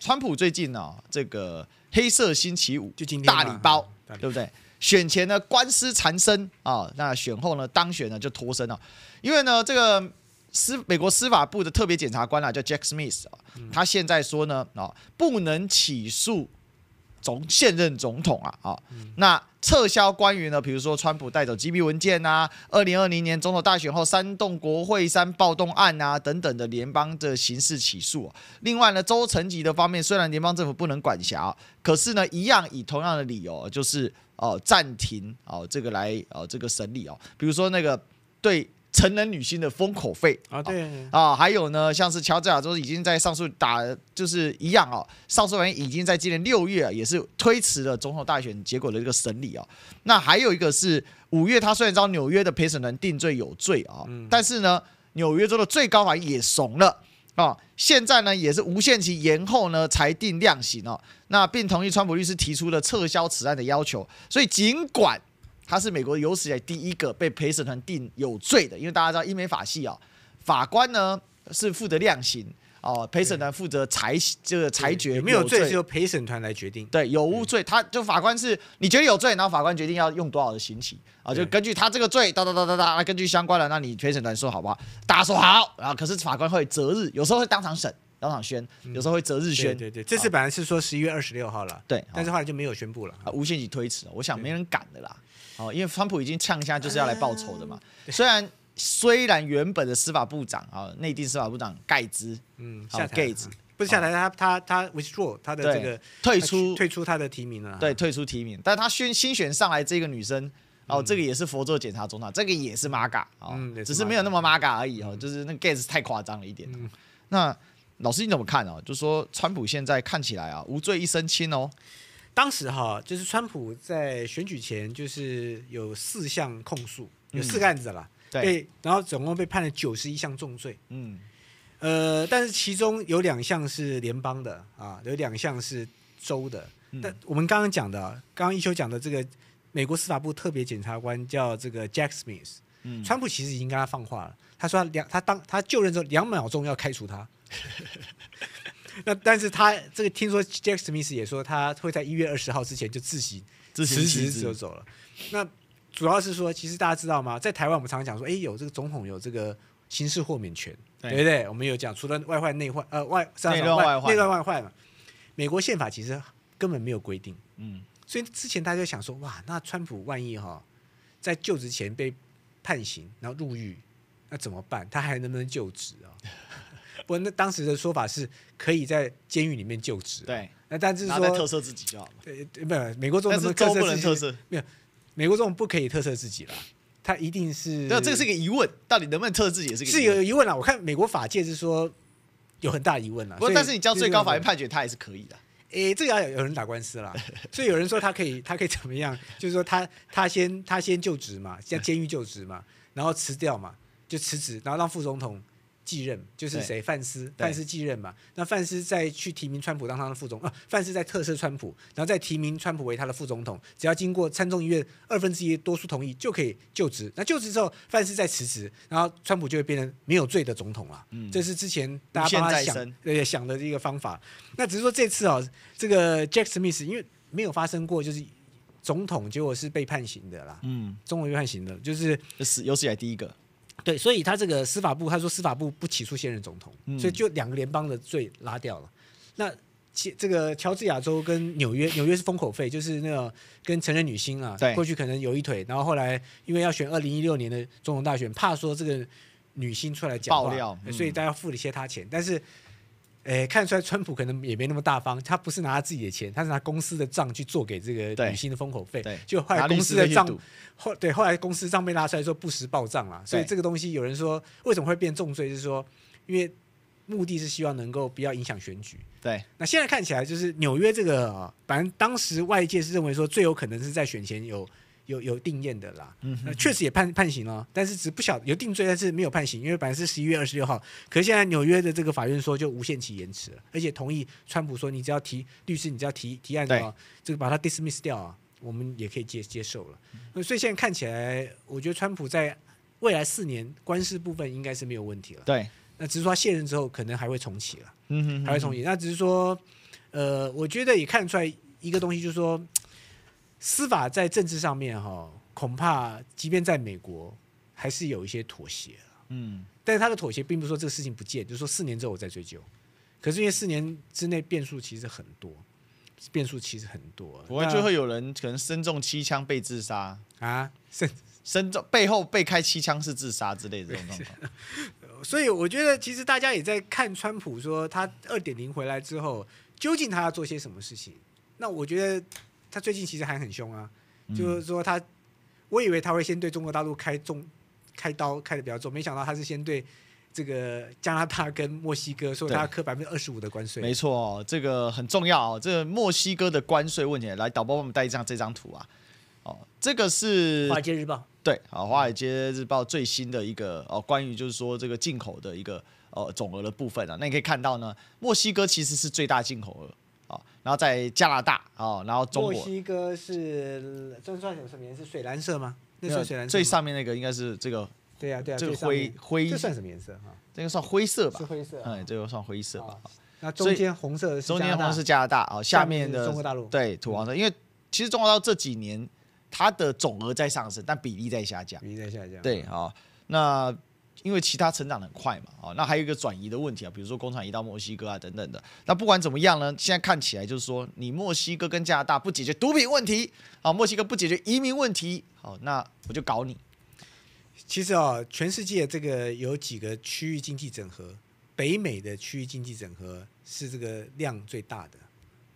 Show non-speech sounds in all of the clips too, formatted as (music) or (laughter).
川普最近呢，这个黑色星期五就今天大礼包，对不对？选前呢官司缠身啊，那选后呢当选呢就脱身了，因为呢这个司美国司法部的特别检察官啊叫 Jack Smith 啊，他现在说呢啊不能起诉。总现任总统啊，啊，那撤销关于呢，比如说川普带走机密文件呐，二零二零年总统大选后煽动国会山暴动案啊等等的联邦的刑事起诉。另外呢，州层级的方面，虽然联邦政府不能管辖，可是呢，一样以同样的理由，就是哦暂停哦这个来哦这个审理哦，比如说那个对。成人女星的封口费啊，对啊，还有呢，像是乔治亚州已经在上诉打，就是一样啊，上诉人已经在今年六月啊，也是推迟了总统大选结果的一个审理啊。那还有一个是五月，他虽然遭纽约的陪审团定罪有罪啊，但是呢，纽约州的最高法院也怂了啊，现在呢也是无限期延后呢裁定量刑啊，那并同意川普律师提出的撤销此案的要求。所以尽管他是美国有史以来第一个被陪审团定有罪的，因为大家知道英美法系啊，法官呢是负责量刑哦，陪审团负责裁这个裁决有没有罪是由陪审团来决定。对，有无罪，他就法官是你觉得有罪，然后法官决定要用多少的刑期啊，就根据他这个罪，哒哒哒哒哒，根据相关的，那你陪审团说好不好？大家说好，然后可是法官会择日，有时候会当场审，当场宣，有时候会择日宣。对对，这次本来是说十一月二十六号了，对，但是后来就没有宣布了，无限期推迟，我想没人敢的啦。哦，因为川普已经呛下就是要来报仇的嘛。虽然虽然原本的司法部长啊，内地司法部长盖兹，嗯，好，盖兹不是下台，他他他 w i t h d r a w 他的这个退出退出他的提名了，对，退出提名。但他选新选上来这个女生，哦，这个也是佛州检察总长，这个也是玛咖啊，只是没有那么玛咖而已哦，就是那 g a 盖兹太夸张了一点。那老师你怎么看哦？就是说，川普现在看起来啊，无罪一身轻哦。当时哈，就是川普在选举前，就是有四项控诉，有四个案子了，对，然后总共被判了九十一项重罪，嗯，呃，但是其中有两项是联邦的啊，有两项是州的。但我们刚刚讲的，刚刚一休讲的这个美国司法部特别检察官叫这个 Jack Smith，嗯，川普其实已经跟他放话了，他说两他当他就任之后两秒钟要开除他。(laughs) 那但是他这个听说杰克·史密斯也说，他会在一月二十号之前就自行辞职就走了。那主要是说，其实大家知道吗？在台湾，我们常常讲说，哎，有这个总统有这个刑事豁免权，对不对？我们有讲除了外患内患，呃，外内乱外患。内乱外患嘛。美国宪法其实根本没有规定，嗯。所以之前大家想说，哇，那川普万一哈在就职前被判刑，然后入狱，那怎么办？他还能不能就职啊？那当时的说法是可以在监狱里面就职，对。那但是说特色自己就好了，对，没有美国总统不能特色，没有，美国总统不可以特色自己了，他一定是，那这个是一个疑问，到底能不能特色自己也是个是有疑问啦。我看美国法界是说有很大疑问啦。不过但是你叫最高法院判决他也是可以的，诶，这个要有人打官司了，(laughs) 所以有人说他可以，他可以怎么样？就是说他他先他先就职嘛，在监狱就职嘛，然后辞掉嘛，就辞职，然后让副总统。继任就是谁？范斯，范斯继任嘛？那范斯再去提名川普当他的副总啊？范斯在特赦川普，然后再提名川普为他的副总统，只要经过参众议院二分之一多数同意就可以就职。那就职之后，范斯再辞职，然后川普就会变成没有罪的总统了。嗯，这是之前大家想对，想的一个方法。那只是说这次啊，这个 Jack Smith 因为没有发生过，就是总统结果是被判刑的啦。嗯，总统被判刑的，就是有史以来第一个。对，所以他这个司法部，他说司法部不起诉现任总统，所以就两个联邦的罪拉掉了。那这这个乔治亚州跟纽约，纽约是封口费，就是那个跟成人女星啊，过去可能有一腿，然后后来因为要选二零一六年的总统大选，怕说这个女星出来讲话，所以大家付了一些他钱，但是。哎，看出来，川普可能也没那么大方，他不是拿他自己的钱，他是拿公司的账去做给这个女性的封口费。对，就后来公司的账，后对后来公司账被拉出来，说不实报账了。所以这个东西有人说为什么会变重罪，是说因为目的是希望能够不要影响选举。对，那现在看起来就是纽约这个，反正当时外界是认为说最有可能是在选前有。有有定验的啦，那确实也判判刑了，但是只不晓得有定罪，但是没有判刑，因为本来是十一月二十六号，可现在纽约的这个法院说就无限期延迟了，而且同意川普说你只要提律师，你只要提提案的话，这个把它 dismiss 掉啊，我们也可以接接受了。那所以现在看起来，我觉得川普在未来四年官司部分应该是没有问题了。对，那只是说卸任之后可能还会重启了，嗯哼，还会重启。那只是说，呃，我觉得也看出来一个东西，就是说。司法在政治上面哈，恐怕即便在美国还是有一些妥协嗯，但是他的妥协并不是说这个事情不见，就是说四年之后我再追究。可是因为四年之内变数其实很多，变数其实很多。不会最后有人可能身中七枪被自杀啊，身 (laughs) 身中背后被开七枪是自杀之类的这种状况。(laughs) 所以我觉得其实大家也在看川普说他二点零回来之后，究竟他要做些什么事情。那我觉得。他最近其实还很凶啊，就是说他，我以为他会先对中国大陆开中开刀开的比较重，没想到他是先对这个加拿大跟墨西哥说他要课百分之二十五的关税。没错，这个很重要啊。这墨西哥的关税问题，来导播帮我们带一张这张图啊。哦，这个是华尔街日报对啊，华尔街日报最新的一个哦，关于就是说这个进口的一个呃总额的部分啊，那你可以看到呢，墨西哥其实是最大进口额。然后在加拿大哦，然后中国墨西哥是，这算什么颜色？水蓝色吗？那算水蓝色。最上面那个应该是这个。对呀对呀，最灰灰这算什么颜色哈？这个算灰色吧？是灰色。哎，这个算灰色吧？那中间红色中间红是加拿大啊，下面的中国大陆对土黄色，因为其实中国到这几年它的总额在上升，但比例在下降，比例在下降。对啊，那。因为其他成长很快嘛，啊，那还有一个转移的问题啊，比如说工厂移到墨西哥啊等等的。那不管怎么样呢，现在看起来就是说，你墨西哥跟加拿大不解决毒品问题，啊，墨西哥不解决移民问题，好，那我就搞你。其实啊，全世界这个有几个区域经济整合，北美的区域经济整合是这个量最大的，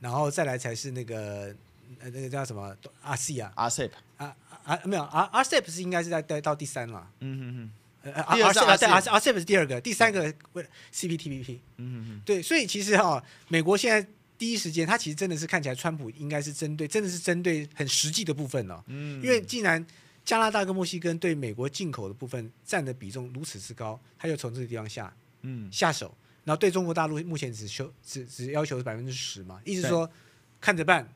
然后再来才是那个呃那个叫什么阿西啊阿塞啊啊没有阿阿塞是应该是在在到第三了，嗯哼哼。阿塞阿塞阿塞不是第二个，第三个为了 C P T P P，嗯嗯，对，所以其实哈，美国现在第一时间，他其实真的是看起来，川普应该是针对，真的是针对很实际的部分哦。嗯，因为既然加拿大跟墨西哥对美国进口的部分占的比重如此之高，他就从这个地方下，嗯，下手，然后对中国大陆目前只修只只要求百分之十嘛，意思说看着办。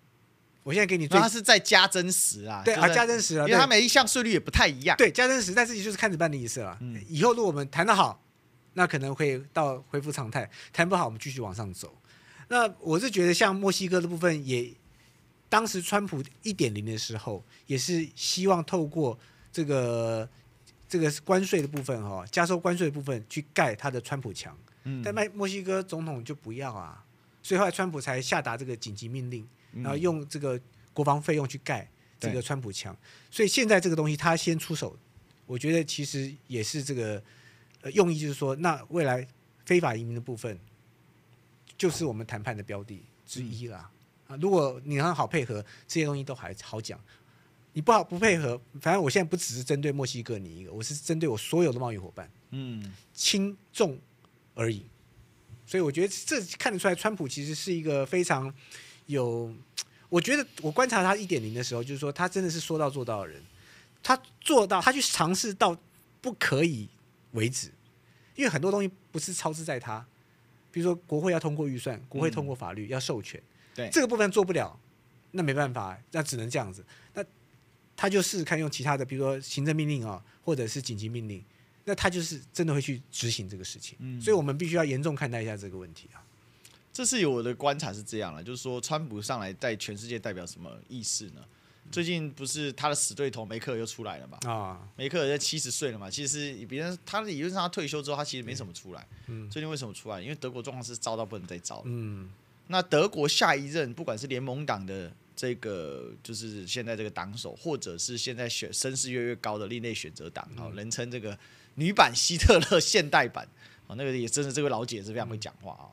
我现在给你，他是在加真实啊，对啊，加真实啊，因为他每一项税率也不太一样，对，加真实，但是也就是看着办的意思了。以后如果我们谈得好，那可能会到恢复常态；谈不好，我们继续往上走。那我是觉得，像墨西哥的部分，也当时川普一点零的时候，也是希望透过这个这个关税的部分，哈，加收关税的部分去盖他的川普墙。嗯，但麦墨西哥总统就不要啊，所以后来川普才下达这个紧急命令。然后用这个国防费用去盖这个川普墙，所以现在这个东西他先出手，我觉得其实也是这个用意，就是说，那未来非法移民的部分就是我们谈判的标的之一啦。啊，如果你很好配合这些东西都还好讲，你不好不配合，反正我现在不只是针对墨西哥你一个，我是针对我所有的贸易伙伴，嗯，轻重而已。所以我觉得这看得出来，川普其实是一个非常。有，我觉得我观察他一点零的时候，就是说他真的是说到做到的人，他做到，他去尝试到不可以为止，因为很多东西不是超支在他，比如说国会要通过预算，国会通过法律要授权，对这个部分做不了，那没办法，那只能这样子，那他就试试看用其他的，比如说行政命令啊，或者是紧急命令，那他就是真的会去执行这个事情，所以我们必须要严重看待一下这个问题啊。这是我的观察是这样了，就是说，川普上来在全世界代表什么意思呢？最近不是他的死对头梅克又出来了嘛？啊，梅克在七十岁了嘛？其实别人，他的理论上他退休之后，他其实没什么出来。嗯，最近为什么出来？因为德国状况是糟到不能再糟了。嗯，那德国下一任，不管是联盟党的这个，就是现在这个党首，或者是现在选声势越越高的另类选择党啊，人称这个女版希特勒现代版啊，那个也真的这位老姐是非常会讲话啊。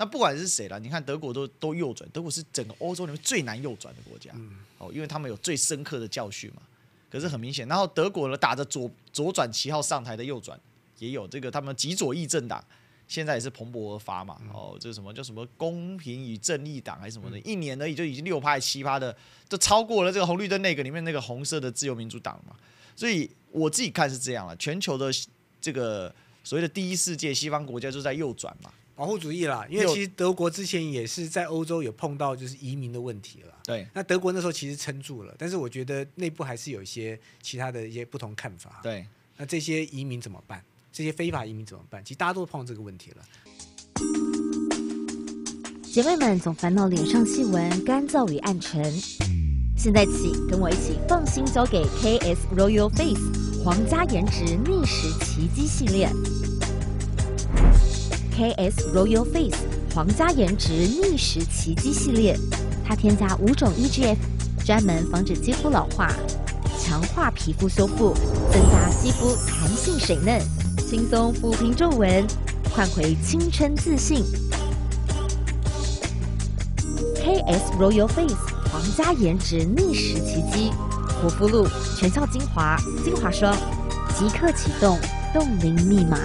那不管是谁了，你看德国都都右转，德国是整个欧洲里面最难右转的国家，哦，因为他们有最深刻的教训嘛。可是很明显，然后德国呢打着左左转旗号上台的右转也有，这个他们极左翼政党现在也是蓬勃而发嘛。哦，这个什么叫什么公平与正义党还是什么的，一年而已就已经六派七派的，就超过了这个红绿灯那个里面那个红色的自由民主党嘛。所以我自己看是这样了，全球的这个所谓的第一世界西方国家就在右转嘛。保护主义啦，因为其实德国之前也是在欧洲有碰到就是移民的问题了。对，那德国那时候其实撑住了，但是我觉得内部还是有一些其他的一些不同看法。对，那这些移民怎么办？这些非法移民怎么办？其实大家都碰到这个问题了。姐妹们总烦恼脸上细纹、干燥与暗沉，现在起跟我一起放心交给 K S Royal Face 皇家颜值逆时奇迹系列。K S Royal Face 皇家颜值逆时奇迹系列，它添加五种 E G F，专门防止肌肤老化，强化皮肤修复，增加肌肤弹性水嫩，轻松抚平皱纹，换回青春自信。K S Royal Face 皇家颜值逆时奇迹，护肤露全效精华精华霜，即刻启动冻龄密码。